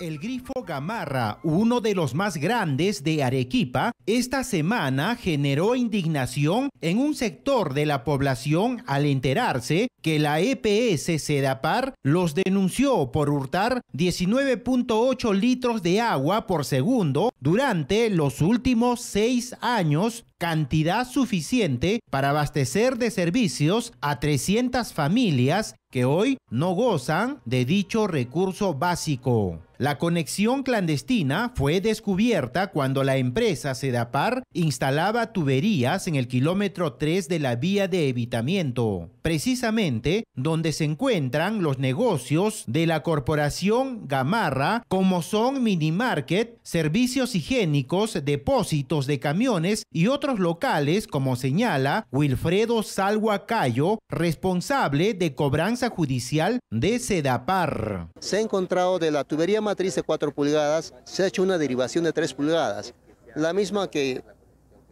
El grifo Gamarra, uno de los más grandes de Arequipa, esta semana generó indignación en un sector de la población al enterarse que la EPS Sedapar los denunció por hurtar 19.8 litros de agua por segundo durante los últimos seis años cantidad suficiente para abastecer de servicios a 300 familias que hoy no gozan de dicho recurso básico. La conexión clandestina fue descubierta cuando la empresa Sedapar instalaba tuberías en el kilómetro 3 de la vía de evitamiento, precisamente donde se encuentran los negocios de la corporación Gamarra, como son minimarket, servicios higiénicos, depósitos de camiones y otros locales, como señala Wilfredo Salguacayo responsable de cobranza judicial de Sedapar. Se ha encontrado de la tubería matriz de 4 pulgadas, se ha hecho una derivación de 3 pulgadas, la misma que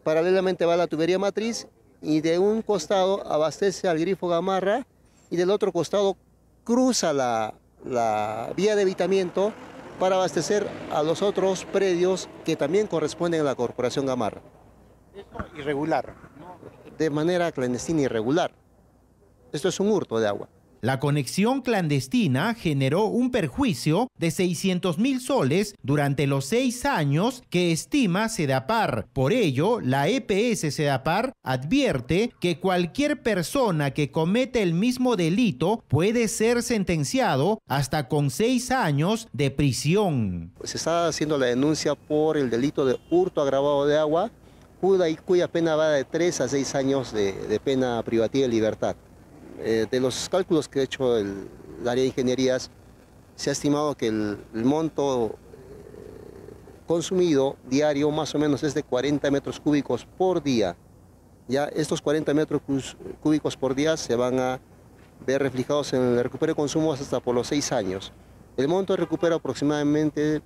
paralelamente va a la tubería matriz y de un costado abastece al grifo Gamarra y del otro costado cruza la, la vía de evitamiento para abastecer a los otros predios que también corresponden a la Corporación Gamarra. Irregular, de manera clandestina irregular. Esto es un hurto de agua. La conexión clandestina generó un perjuicio de 600 mil soles durante los seis años que estima Sedapar. Por ello, la EPS Sedapar advierte que cualquier persona que comete el mismo delito puede ser sentenciado hasta con seis años de prisión. Se está haciendo la denuncia por el delito de hurto agravado de agua y cuya pena va de 3 a 6 años de, pena privativa de libertad. Eh, de los cálculos que ha hecho el, área de ingenierías, se ha estimado que el, monto eh, consumido diario más o menos es de 40 metros cúbicos por día. Ya estos 40 metros cúbicos por día se van a ver reflejados en el recupero de consumo hasta por los 6 años. El monto recupera aproximadamente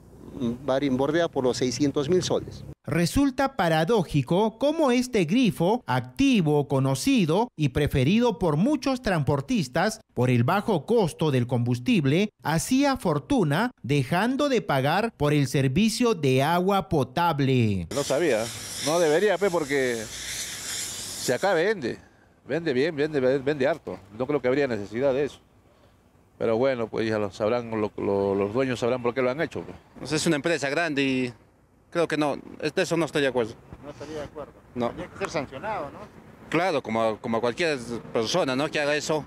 bordea por los 600 mil soles. Resulta paradójico cómo este grifo, activo, conocido y preferido por muchos transportistas por el bajo costo del combustible, hacía fortuna dejando de pagar por el servicio de agua potable. No sabía, no debería, porque se acá vende, vende bien, vende, vende harto. No creo que habría necesidad de eso. Pero bueno, pues ya lo sabrán, los dueños sabrán por qué lo han hecho. Pues. Pues es una empresa grande y creo que no, de eso no estoy de acuerdo. No estaría de acuerdo. No. Tendría que ser sancionado, ¿no? Claro, como, como cualquier persona ¿no? que haga eso.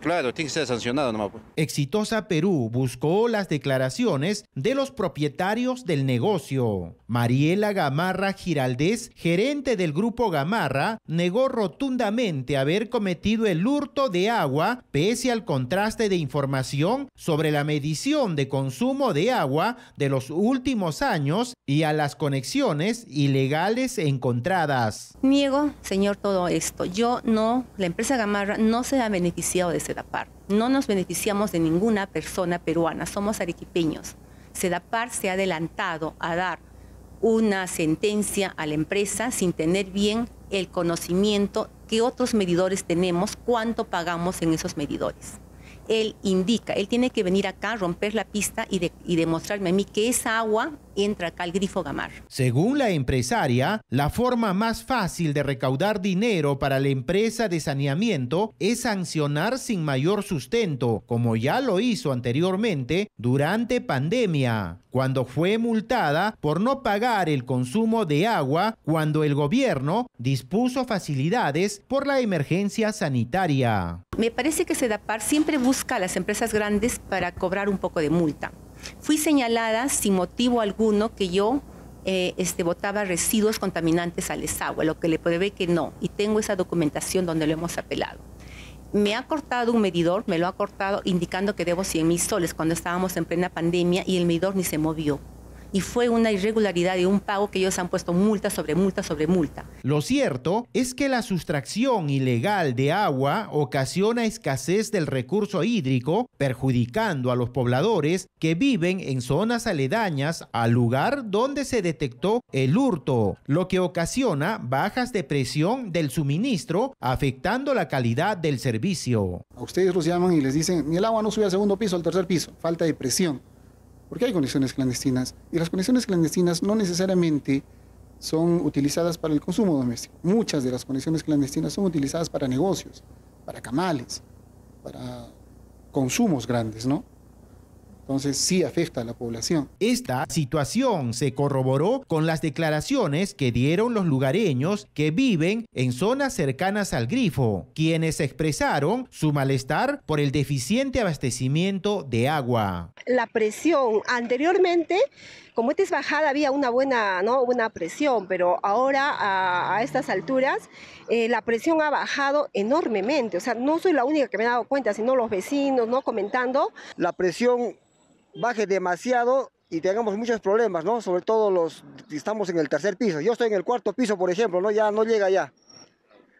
Claro, tiene que ser sancionado nomás. Pues. Exitosa Perú buscó las declaraciones de los propietarios del negocio. Mariela Gamarra Giraldés, gerente del grupo Gamarra, negó rotundamente haber cometido el hurto de agua, pese al contraste de información sobre la medición de consumo de agua de los últimos años y a las conexiones ilegales encontradas. Niego, señor, todo esto. Yo no, la empresa Gamarra no se ha beneficiado de SEDAPAR. No nos beneficiamos de ninguna persona peruana, somos arequipeños. SEDAPAR se ha adelantado a dar una sentencia a la empresa sin tener bien el conocimiento que otros medidores tenemos, cuánto pagamos en esos medidores él indica, él tiene que venir acá, romper la pista y, y demostrarme a mí que esa agua entra acá al grifo Gamar. Según la empresaria, la forma más fácil de recaudar dinero para la empresa de saneamiento es sancionar sin mayor sustento, como ya lo hizo anteriormente durante pandemia, cuando fue multada por no pagar el consumo de agua cuando el gobierno dispuso facilidades por la emergencia sanitaria. Me parece que Sedapar siempre busca a las empresas grandes para cobrar un poco de multa. Fui señalada sin motivo alguno que yo eh, este, botaba residuos contaminantes al desagüe, lo que le ver que no, y tengo esa documentación donde lo hemos apelado. Me ha cortado un medidor, me lo ha cortado indicando que debo 100 mil soles cuando estábamos en plena pandemia y el medidor ni se movió y fue una irregularidad de un pago que ellos han puesto multa sobre multa sobre multa. Lo cierto es que la sustracción ilegal de agua ocasiona escasez del recurso hídrico, perjudicando a los pobladores que viven en zonas aledañas al lugar donde se detectó el hurto, lo que ocasiona bajas de presión del suministro, afectando la calidad del servicio. ustedes los llaman y les dicen, el agua no sube al segundo piso, al tercer piso, falta de presión porque hay conexiones clandestinas y las conexiones clandestinas no necesariamente son utilizadas para el consumo doméstico. Muchas de las conexiones clandestinas son utilizadas para negocios, para camales, para consumos grandes, ¿no? Entonces sí afecta a la población. Esta situación se corroboró con las declaraciones que dieron los lugareños que viven en zonas cercanas al grifo, quienes expresaron su malestar por el deficiente abastecimiento de agua. La presión anteriormente, como esta es bajada, había una buena ¿no? una presión, pero ahora a, estas alturas eh, la presión ha bajado enormemente. O sea, no soy la única que me he dado cuenta, sino los vecinos, ¿no? Comentando. La presión baje demasiado y tengamos muchos problemas, ¿no? Sobre todo los que estamos en el tercer piso. Yo estoy en el cuarto piso, por ejemplo, ¿no? Ya no llega ya.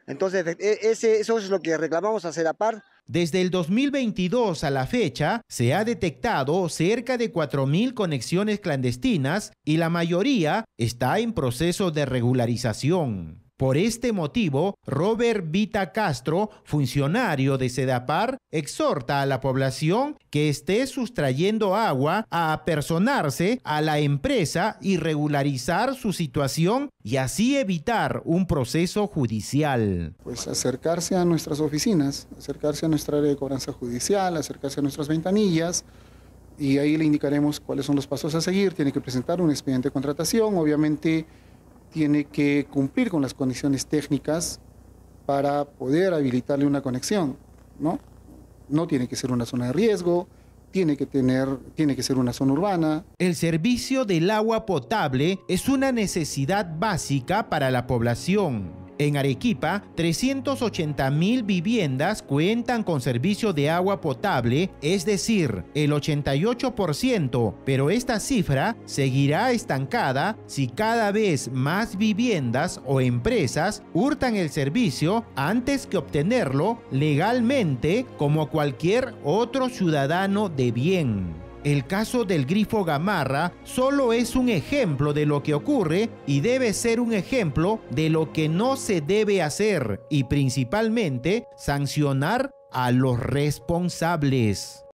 Entonces, e, e, ese, eso es lo que reclamamos a par. Desde el 2022 a la fecha, se ha detectado cerca de 4.000 conexiones clandestinas y la mayoría está en proceso de regularización. Por este motivo, Robert Vita Castro, funcionario de Sedapar, exhorta a la población que esté sustrayendo agua a apersonarse a la empresa y regularizar su situación y así evitar un proceso judicial. Pues acercarse a nuestras oficinas, acercarse a nuestra área de cobranza judicial, acercarse a nuestras ventanillas, y ahí le indicaremos cuáles son los pasos a seguir. Tiene que presentar un expediente de contratación, obviamente tiene que cumplir con las condiciones técnicas para poder habilitarle una conexión, ¿no? No tiene que ser una zona de riesgo, tiene que, tener, tiene que ser una zona urbana. El servicio del agua potable es una necesidad básica para la población. En Arequipa, 380 mil viviendas cuentan con servicio de agua potable, es decir, el 88%, pero esta cifra seguirá estancada si cada vez más viviendas o empresas hurtan el servicio antes que obtenerlo legalmente como cualquier otro ciudadano de bien. El caso del grifo Gamarra solo es un ejemplo de lo que ocurre y debe ser un ejemplo de lo que no se debe hacer y principalmente sancionar a los responsables.